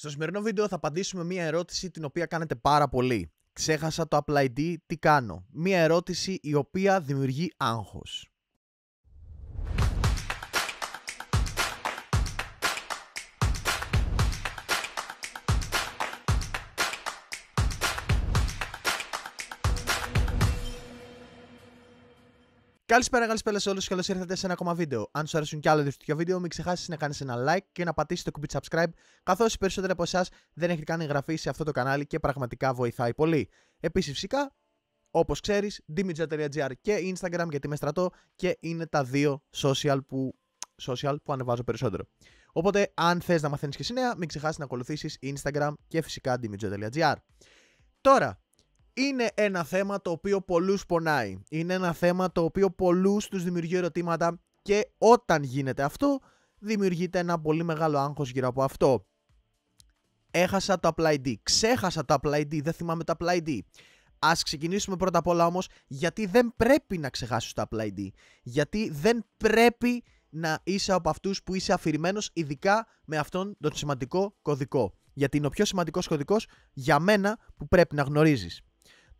Στο σημερινό βίντεο θα απαντήσουμε μία ερώτηση την οποία κάνετε πάρα πολύ. Ξέχασα το Apple ID, τι κάνω. Μία ερώτηση η οποία δημιουργεί άγχος. Καλησπέρα, καλησπέρα σε όλους και καλώ ήρθατε σε ένα ακόμα βίντεο. Αν σου αρέσουν κι άλλα διευθυντικά βίντεο, μην ξεχάσεις να κάνεις ένα like και να πατήσεις το κουμπί subscribe, καθώς οι περισσότεροι από εσάς δεν έχετε κάνει εγγραφή σε αυτό το κανάλι και πραγματικά βοηθάει πολύ. Επίσης, φυσικά, όπως ξέρεις, dimitra.gr και Instagram γιατί με στρατό και είναι τα δύο social που, social που ανεβάζω περισσότερο. Οπότε, αν θες να μαθαίνεις και συνέα, μην ξεχάσεις να ακολουθήσεις Instagram και φυσικά Τώρα, είναι ένα θέμα το οποίο πολλούς πονάει. Είναι ένα θέμα το οποίο πολλούς τους δημιουργεί ερωτήματα και όταν γίνεται αυτό δημιουργείται ένα πολύ μεγάλο άγχος γύρω από αυτό. Έχασα το Apple ID, ξέχασα το Apple ID, δεν θυμάμαι το Apple ID. Ας ξεκινήσουμε πρώτα απ' όλα όμως γιατί δεν πρέπει να ξεχάσεις το Apple ID. Γιατί δεν πρέπει να είσαι από αυτούς που είσαι αφηρημένος ειδικά με αυτόν τον σημαντικό κωδικό. Γιατί είναι ο πιο σημαντικός κωδικός για μένα που πρέπει να γνωρίζεις.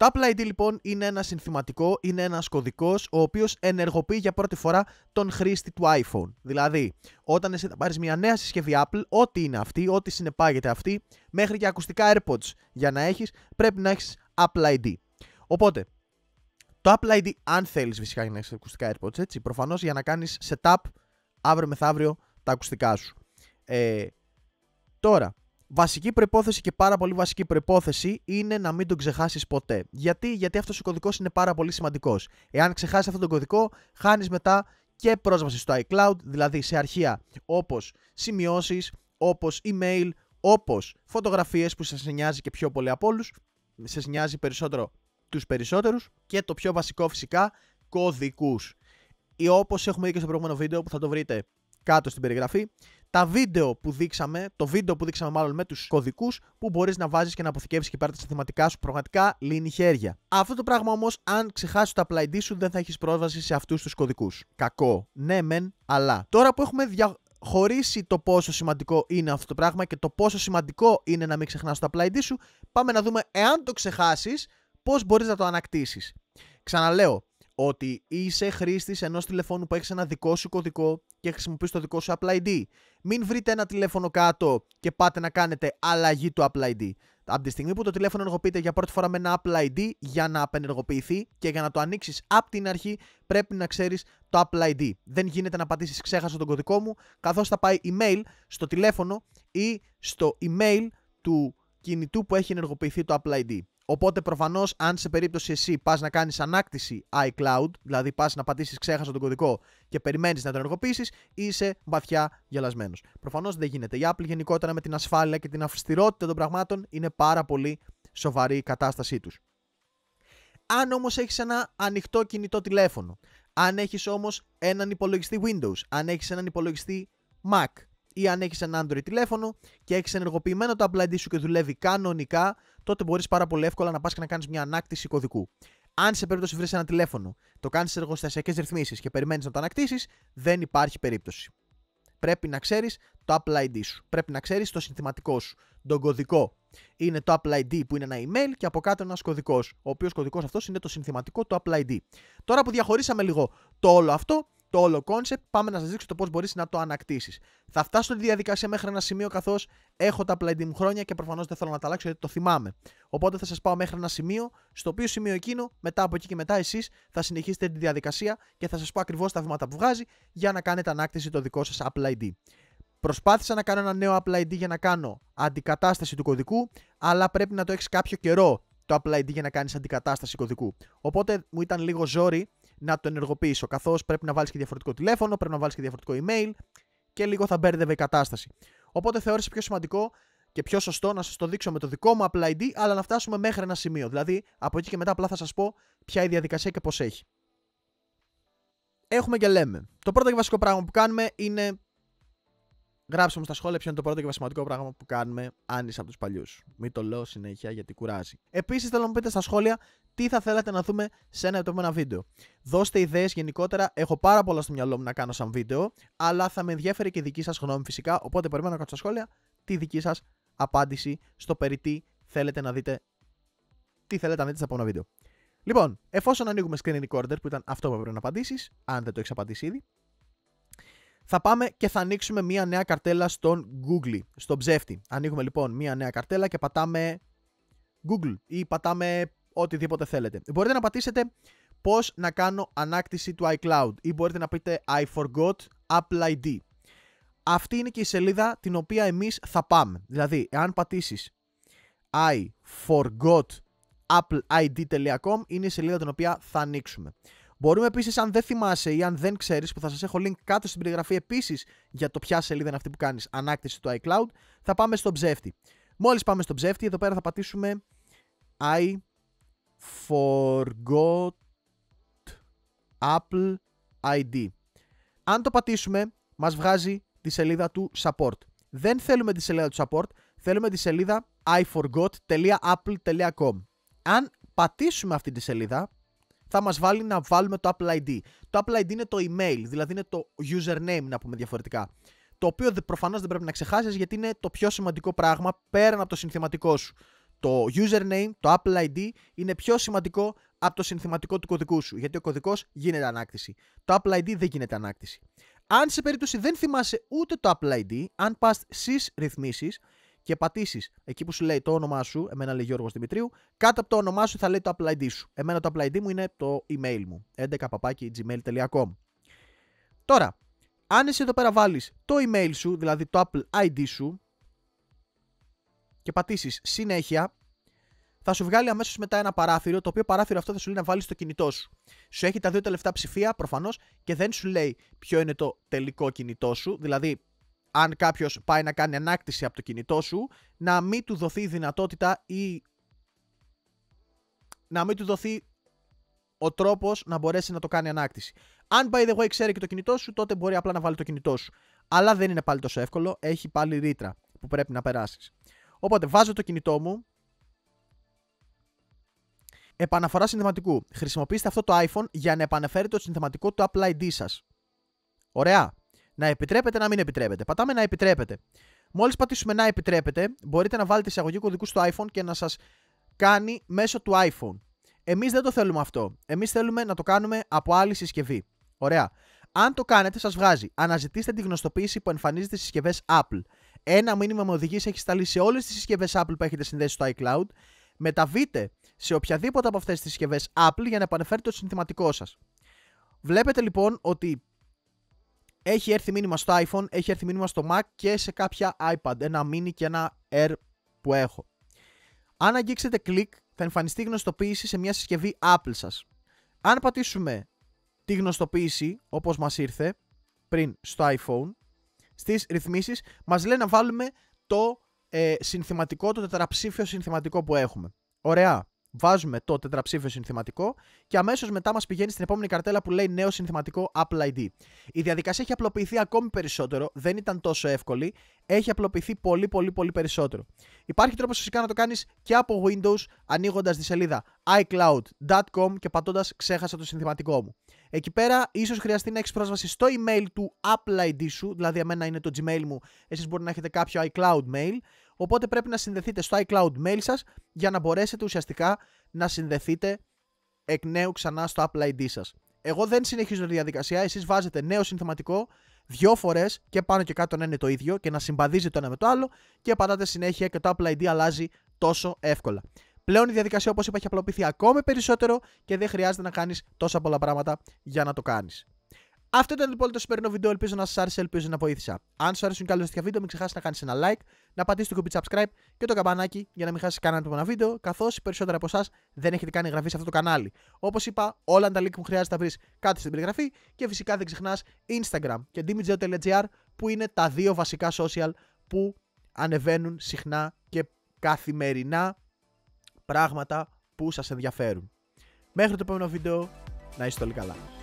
Το Apple ID λοιπόν είναι ένα συνθηματικό, είναι ένας κωδικός ο οποίος ενεργοποιεί για πρώτη φορά τον χρήστη του iPhone. Δηλαδή, όταν εσύ θα πάρεις μια νέα συσκευή Apple, ό,τι είναι αυτή, ό,τι συνεπάγεται αυτή, μέχρι και ακουστικά AirPods για να έχεις, πρέπει να έχεις Apple ID. Οπότε, το Apple ID, αν θέλεις φυσικά να έχεις ακουστικά AirPods, έτσι, προφανώς για να κάνεις setup αύριο μεθαύριο τα ακουστικά σου. Ε, τώρα, Βασική προπόθεση και πάρα πολύ βασική προπόθεση είναι να μην τον ξεχάσεις ποτέ. Γιατί, Γιατί αυτός ο κωδικός είναι πάρα πολύ σημαντικός. Εάν ξεχάσεις αυτόν τον κωδικό, χάνεις μετά και πρόσβαση στο iCloud, δηλαδή σε αρχεία όπως σημειώσεις, όπως email, όπως φωτογραφίες που σας νοιάζει και πιο πολύ από όλους. Σας νοιάζει περισσότερο τους περισσότερους και το πιο βασικό φυσικά κωδικούς. Όπως έχουμε δει και στο προηγούμενο βίντεο που θα το βρείτε κάτω στην περιγραφή, τα βίντεο που δείξαμε, το βίντεο που δείξαμε μάλλον με τους κωδικούς που μπορείς να βάζεις και να αποθηκεύσει και πέρα τα συνθηματικά σου, πραγματικά λύνει χέρια. Αυτό το πράγμα όμως, αν ξεχάσεις το απλά σου, δεν θα έχεις πρόσβαση σε αυτούς τους κωδικούς. Κακό. Ναι, μεν, αλλά. Τώρα που έχουμε δια χωρίσει το πόσο σημαντικό είναι αυτό το πράγμα και το πόσο σημαντικό είναι να μην ξεχνάς το Apple σου, πάμε να δούμε εάν το ξεχάσεις, πώς μπορείς να το ανακτήσεις. Ξαναλέω, ότι είσαι χρήστης ενός τηλεφώνου που έχεις ένα δικό σου κωδικό και χρησιμοποιείς το δικό σου Apple ID. Μην βρείτε ένα τηλέφωνο κάτω και πάτε να κάνετε αλλαγή του Apple ID. Από τη στιγμή που το τηλέφωνο ενεργοποιείται για πρώτη φορά με ένα Apple ID, για να απενεργοποιηθεί και για να το ανοίξεις από την αρχή, πρέπει να ξέρεις το Apple ID. Δεν γίνεται να πατήσεις ξέχασα τον κωδικό μου, καθώς θα πάει email στο τηλέφωνο ή στο email του κινητού που έχει ενεργοποιηθεί το Apple ID. Οπότε προφανώς, αν σε περίπτωση εσύ πας να κάνεις ανάκτηση iCloud, δηλαδή πας να πατήσεις ξέχασα τον κωδικό και περιμένεις να τον ενεργοποιήσεις, είσαι βαθιά γελασμένος. Προφανώς δεν γίνεται. Η Apple γενικότερα με την ασφάλεια και την αυστηρότητα των πραγμάτων είναι πάρα πολύ σοβαρή η κατάστασή τους. Αν όμως έχεις ένα ανοιχτό κινητό τηλέφωνο, αν έχεις όμως έναν υπολογιστή Windows, αν έχεις έναν υπολογιστή Mac, ή αν έχεις ένα Android τηλέφωνο και έχεις ενεργοποιημένο το Apple ID σου και δουλεύει κανονικά, τότε μπορείς πάρα πολύ εύκολα να πας και να κάνεις μια ανάκτηση κωδικού. Αν σε περίπτωση βρεις ένα τηλέφωνο, το κάνεις σε εργοστασιακές ρυθμίσεις και περιμένεις να το ανακτήσεις, δεν υπάρχει περίπτωση. Πρέπει να ξέρεις το Apple ID σου. Πρέπει να ξέρεις το συνθηματικό σου. Τον κωδικό. Είναι το Apple ID που είναι ένα email και από κάτω ένας κωδικός. Ο οποίος κωδικός αυτός είναι το συνθηματικό του Apple ID. Τώρα που διαχωρίσαμε λίγο το όλο αυτό, το όλο concept, πάμε να σας δείξω το πώς μπορείς να το ανακτήσεις. Θα φτάσω στη διαδικασία μέχρι ένα σημείο, καθώς έχω τα ID μου χρόνια και προφανώς δεν θέλω να τα αλλάξω γιατί το θυμάμαι. Οπότε θα σας πάω μέχρι ένα σημείο, στο οποίο σημείο εκείνο, μετά από εκεί και μετά εσείς θα συνεχίσετε τη διαδικασία και θα σας πω ακριβώς τα βήματα που βγάζει για να κάνετε ανάκτηση το δικό σας Apple ID. Προσπάθησα να κάνω ένα νέο Apple ID για να κάνω αντικατάσταση του κωδικού, αλλά πρέπει να το έχεις κάποιο καιρό το Apple ID για να κάνεις αντικατάσταση κωδικού. Οπότε μου ήταν λίγο ζόρι να το ενεργοποιήσω. Καθώς πρέπει να βάλεις και διαφορετικό τηλέφωνο, πρέπει να βάλεις και διαφορετικό email και λίγο θα μπέρδευε η κατάσταση. Οπότε θεώρησε πιο σημαντικό και πιο σωστό να σας το δείξω με το δικό μου Apple ID, αλλά να φτάσουμε μέχρι ένα σημείο. Δηλαδή, από εκεί και μετά απλά θα σας πω ποια η διαδικασία και πώς έχει. Έχουμε και λέμε. Το πρώτο και βασικό πράγμα που κάνουμε είναι Γράψτε μου στα σχόλια ποιο είναι το πρώτο και βασιματικό πράγμα που κάνουμε αν είσαι από τους παλιούς. Μην το λέω συνέχεια γιατί κουράζει. Επίσης, θέλω να μου πείτε στα σχόλια τι θα θέλατε να δούμε σε ένα επόμενο βίντεο. Δώστε ιδέες γενικότερα. Έχω πάρα πολλά στο μυαλό μου να κάνω σαν βίντεο, αλλά θα με ενδιαφέρει και η δική σας γνώμη φυσικά. Οπότε περιμένω να κάνω στα σχόλια τη δική σας απάντηση στο περί τι θέλετε να δείτε. Τι θέλετε να δείτε σε επόμενο βίντεο. Λοιπόν, εφόσον ανοίγουμε screen recorder που ήταν αυτό που έπρεπε να απαντήσεις, αν δεν το έχεις απαντήσει ήδη, θα πάμε και θα ανοίξουμε μία νέα καρτέλα στον Google, στον ψεύτη. Ανοίγουμε λοιπόν μία νέα καρτέλα και πατάμε Google ή πατάμε οτιδήποτε θέλετε. Μπορείτε να πατήσετε πώς να κάνω ανάκτηση του iCloud ή μπορείτε να πείτε I forgot Apple ID. Αυτή είναι και η σελίδα την οποία εμείς θα πάμε. Δηλαδή, εάν πατήσεις I forgot appleid.com είναι η σελίδα την οποία θα ανοίξουμε. Μπορούμε επίσης, αν δεν θυμάσαι ή αν δεν ξέρεις, που θα σας έχω link κάτω στην περιγραφή επίσης για το ποια σελίδα είναι αυτή που κάνεις ανάκτηση του iCloud, θα πάμε στο ψεύτη. Μόλις πάμε στο ψεύτη, εδώ πέρα θα πατήσουμε I forgot Apple ID. Αν το πατήσουμε, μας βγάζει τη σελίδα του support. Δεν θέλουμε τη σελίδα του support, θέλουμε τη σελίδα iforgot.apple.com. Αν πατήσουμε αυτή τη σελίδα, θα μας βάλει να βάλουμε το Apple ID. Το Apple ID είναι το email, δηλαδή είναι το username να πούμε διαφορετικά. Το οποίο προφανώς δεν πρέπει να ξεχάσεις γιατί είναι το πιο σημαντικό πράγμα πέραν από το συνθηματικό σου. Το username, το Apple ID είναι πιο σημαντικό από το συνθηματικό του κωδικού σου. Γιατί ο κωδικός γίνεται ανάκτηση. Το Apple ID δεν γίνεται ανάκτηση. Αν σε περίπτωση δεν θυμάσαι ούτε το Apple ID, αν πας στις ρυθμίσεις και πατήσεις εκεί που σου λέει το όνομά σου, εμένα λέει Γιώργος Δημητρίου, κάτω από το όνομά σου θα λέει το Apple ID σου. Εμένα το Apple ID μου είναι το email μου, 11papaki.gmail.com. Τώρα, αν εσύ εδώ πέρα βάλεις το email σου, δηλαδή το Apple ID σου, και πατήσεις συνέχεια, θα σου βγάλει αμέσως μετά ένα παράθυρο, το οποίο παράθυρο αυτό θα σου λέει να βάλεις στο κινητό σου. Σου έχει τα δύο τελευταία ψηφία προφανώς και δεν σου λέει ποιο είναι το τελικό κινητό σου, δηλαδή αν κάποιος πάει να κάνει ανάκτηση από το κινητό σου, να μην του δοθεί δυνατότητα ή να μην του δοθεί ο τρόπος να μπορέσει να το κάνει ανάκτηση. Αν by the way ξέρει και το κινητό σου, τότε μπορεί απλά να βάλει το κινητό σου. Αλλά δεν είναι πάλι τόσο εύκολο, έχει πάλι ρήτρα που πρέπει να περάσεις. Οπότε βάζω το κινητό μου. Επαναφορά συνδεματικού. Χρησιμοποιήστε αυτό το iPhone για να επαναφέρετε το συνδεματικό του Apple ID σας. Ωραία. Να επιτρέπετε, να μην επιτρέπετε. Πατάμε να επιτρέπετε. Μόλις πατήσουμε να επιτρέπετε, μπορείτε να βάλετε εισαγωγή κωδικού στο iPhone και να σας κάνει μέσω του iPhone. Εμείς δεν το θέλουμε αυτό. Εμείς θέλουμε να το κάνουμε από άλλη συσκευή. Ωραία. Αν το κάνετε, σας βγάζει. Αναζητήστε τη γνωστοποίηση που εμφανίζεται στις συσκευές Apple. Ένα μήνυμα με οδηγήσει έχει σταλεί σε όλες τις συσκευές Apple που έχετε συνδέσει στο iCloud. Μεταβείτε σε οποιαδήποτε από αυτές τις συσκευές Apple για να επανεφέρετε το συνθηματικό σας. Βλέπετε λοιπόν ότι έχει έρθει μήνυμα στο iPhone, έχει έρθει μήνυμα στο Mac και σε κάποια iPad. Ένα mini και ένα Air που έχω. Αν αγγίξετε κλικ, θα εμφανιστεί γνωστοποίηση σε μια συσκευή Apple σας. Αν πατήσουμε τη γνωστοποίηση, όπως μας ήρθε πριν στο iPhone, στις ρυθμίσεις, μας λέει να βάλουμε το ε, συνθηματικό, το τετραψήφιο συνθηματικό που έχουμε. Ωραία. Βάζουμε το τετραψήφιο συνθηματικό και αμέσως μετά μας πηγαίνει στην επόμενη καρτέλα που λέει νέο συνθηματικό Apple ID. Η διαδικασία έχει απλοποιηθεί ακόμη περισσότερο, δεν ήταν τόσο εύκολη, έχει απλοποιηθεί πολύ πολύ πολύ περισσότερο. Υπάρχει τρόπος φυσικά να το κάνεις και από Windows ανοίγοντας τη σελίδα iCloud.com και πατώντας ξέχασα το συνθηματικό μου. Εκεί πέρα ίσως χρειαστεί να έχεις πρόσβαση στο email του Apple ID σου, δηλαδή εμένα είναι το Gmail μου, εσείς μπορεί να έχετε κάποιο iCloud mail. Οπότε πρέπει να συνδεθείτε στο iCloud mail σας για να μπορέσετε ουσιαστικά να συνδεθείτε εκ νέου ξανά στο Apple ID σας. Εγώ δεν συνεχίζω τη διαδικασία, εσείς βάζετε νέο συνθηματικό δύο φορές και πάνω και κάτω να είναι το ίδιο και να συμπαδίζει το ένα με το άλλο και πατάτε συνέχεια και το Apple ID αλλάζει τόσο εύκολα. Πλέον η διαδικασία όπως είπα έχει απλοποιηθεί ακόμη περισσότερο και δεν χρειάζεται να κάνεις τόσα πολλά πράγματα για να το κάνεις. Αυτό ήταν λοιπόν το σημερινό βίντεο. Ελπίζω να σας άρεσε, ελπίζω να βοήθησα. Αν σου αρέσουν καλώ τέτοια βίντεο, μην ξεχάσει να κάνει ένα like, να πατήσει το κουμπί subscribe και το καμπανάκι για να μην χάσει κανένα από βίντεο, καθώς οι περισσότεροι από εσάς δεν έχετε κάνει εγγραφή σε αυτό το κανάλι. Όπως είπα, όλα τα link που χρειάζεται να βρεις κάτω στην περιγραφή και φυσικά δεν ξεχνάς Instagram και dimitgeo.gr που είναι τα δύο βασικά social που ανεβαίνουν συχνά και καθημερινά πράγματα που σας ενδιαφέρουν. Μέχρι το επόμενο βίντεο, να είστε όλοι καλά.